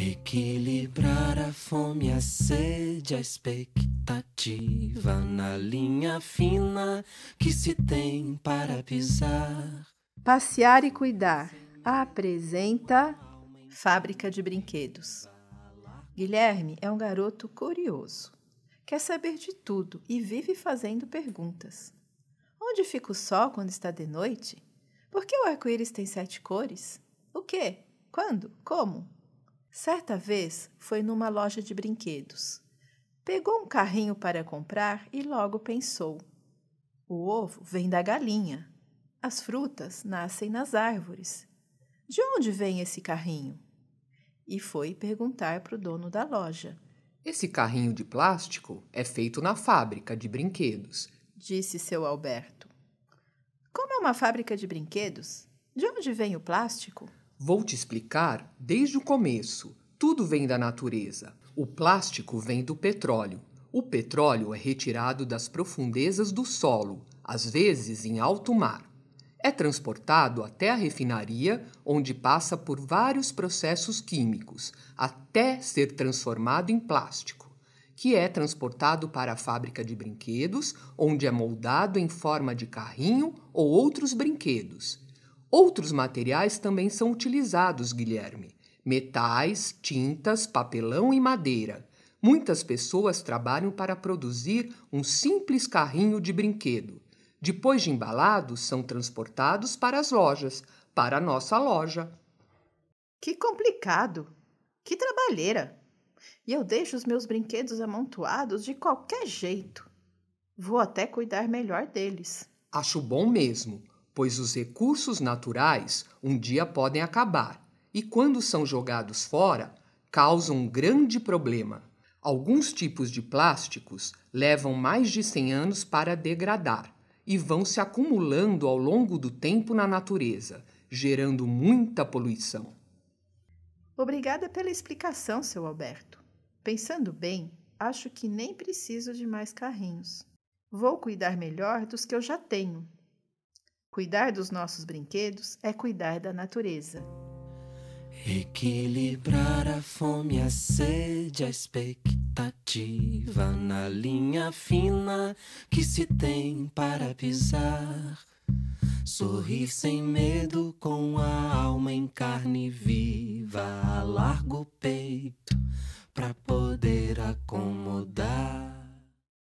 Equilibrar a fome, a sede, a expectativa na linha fina que se tem para pisar. Passear e cuidar apresenta Fábrica de Brinquedos. Guilherme é um garoto curioso. Quer saber de tudo e vive fazendo perguntas. Onde fica o sol quando está de noite? Por que o arco-íris tem sete cores? O que? Quando? Como? Certa vez foi numa loja de brinquedos. Pegou um carrinho para comprar e logo pensou: o ovo vem da galinha, as frutas nascem nas árvores. De onde vem esse carrinho? E foi perguntar para o dono da loja. Esse carrinho de plástico é feito na fábrica de brinquedos, disse seu Alberto. Como é uma fábrica de brinquedos? De onde vem o plástico? Vou te explicar desde o começo. Tudo vem da natureza. O plástico vem do petróleo. O petróleo é retirado das profundezas do solo, às vezes em alto mar. É transportado até a refinaria, onde passa por vários processos químicos, até ser transformado em plástico, que é transportado para a fábrica de brinquedos, onde é moldado em forma de carrinho ou outros brinquedos Outros materiais também são utilizados, Guilherme: metais, tintas, papelão e madeira. Muitas pessoas trabalham para produzir um simples carrinho de brinquedo. Depois de embalados, são transportados para as lojas, para a nossa loja. Que complicado! Que trabalheira! E eu deixo os meus brinquedos amontoados de qualquer jeito. Vou até cuidar melhor deles. Acho bom mesmo pois os recursos naturais um dia podem acabar e, quando são jogados fora, causam um grande problema. Alguns tipos de plásticos levam mais de 100 anos para degradar e vão se acumulando ao longo do tempo na natureza, gerando muita poluição. Obrigada pela explicação, seu Alberto. Pensando bem, acho que nem preciso de mais carrinhos. Vou cuidar melhor dos que eu já tenho Cuidar dos nossos brinquedos é cuidar da natureza. Equilibrar a fome, a sede, a expectativa na linha fina que se tem para pisar. Sorrir sem medo com a alma em carne viva, a largo peito para poder acomodar.